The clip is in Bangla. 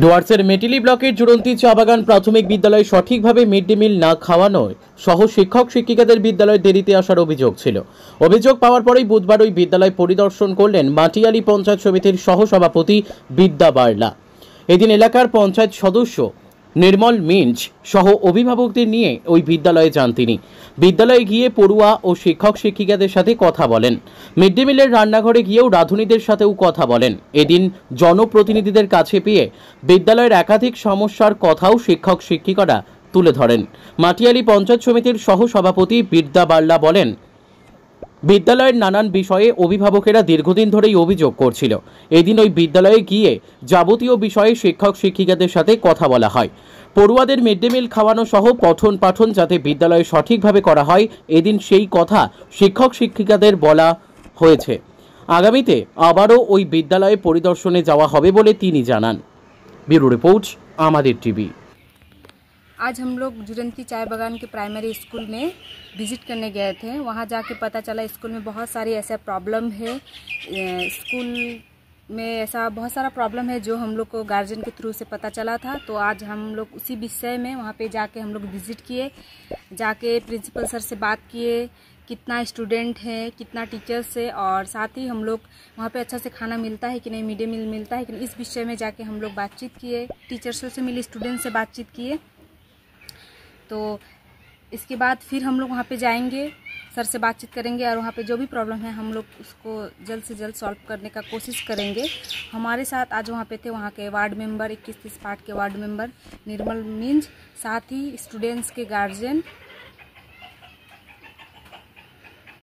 ডুয়ার্সের মেটিলি ব্লকের জুড়ন্তী চা বাগান প্রাথমিক বিদ্যালয়ে সঠিকভাবে মিড ডে মিল না খাওয়ানোয় সহ শিক্ষক শিক্ষিকাদের বিদ্যালয়ে দেরিতে আসার অভিযোগ ছিল অভিযোগ পাওয়ার পরেই বুধবার ওই বিদ্যালয় পরিদর্শন করলেন মাটিয়ালি পঞ্চায়েত সমিতির সহসভাপতি বিদ্যা বার্লা এদিন এলাকার পঞ্চায়েত সদস্য নির্মল মিঞ্চ সহ অভিভাবকদের নিয়ে ওই বিদ্যালয়ে যান তিনি বিদ্যালয়ে গিয়ে পড়ুয়া ও শিক্ষক শিক্ষিকাদের সাথে কথা বলেন মিড ডে মিলের রান্নাঘরে গিয়েও রাঁধুনিদের সাথেও কথা বলেন এদিন জনপ্রতিনিধিদের কাছে পেয়ে বিদ্যালয়ের একাধিক সমস্যার কথাও শিক্ষক শিক্ষিকারা তুলে ধরেন মাটিয়ালি পঞ্চায়েত সমিতির সহসভাপতি বিদ্যা বাল্লা বলেন বিদ্যালয়ের নানান বিষয়ে অভিভাবকেরা দীর্ঘদিন ধরেই অভিযোগ করছিল এদিন ওই বিদ্যালয়ে গিয়ে যাবতীয় বিষয়ে শিক্ষক শিক্ষিকাদের সাথে কথা বলা হয় পড়ুয়াদের মিড ডে মিল খাওয়ানো সহ পঠন পাঠন যাতে বিদ্যালয়ে সঠিকভাবে করা হয় এদিন সেই কথা শিক্ষক শিক্ষিকাদের বলা হয়েছে আগামীতে আবারও ওই বিদ্যালয়ে পরিদর্শনে যাওয়া হবে বলে তিনি জানান ব্যুরো রিপোর্ট আমাদের টিভি आज हम लोग जुरंती चाय बागान के प्राइमरी स्कूल में विज़िट करने गए थे वहाँ जाके पता चला स्कूल में बहुत सारी ऐसा प्रॉब्लम है स्कूल में ऐसा बहुत सारा प्रॉब्लम है जो हम लोग को गार्जियन के थ्रू से पता चला था तो आज हम लोग उसी विषय में वहाँ पे जाके हम लोग विज़िट किए जाके प्रिंसिपल सर से बात किए कितना स्टूडेंट है कितना टीचर्स है और साथ ही हम लोग वहाँ पे अच्छा से खाना मिलता है कि नहीं मिड डे मील मिलता है कि इस विषय में जाके हम लोग बातचीत किए टीचर्सों से मिले स्टूडेंट से बातचीत किए तो इसके बाद फिर हम लोग वहाँ पे जाएंगे सर से बातचीत करेंगे और वहाँ पे जो भी प्रॉब्लम है हम लोग उसको जल्द से जल्द सॉल्व करने का कोशिश करेंगे हमारे साथ आज वहाँ पे थे वहाँ के वार्ड मेंबर इक्कीस तीस पार्ट के वार्ड मेंबर निर्मल मिंज साथ ही स्टूडेंट्स के गार्जियन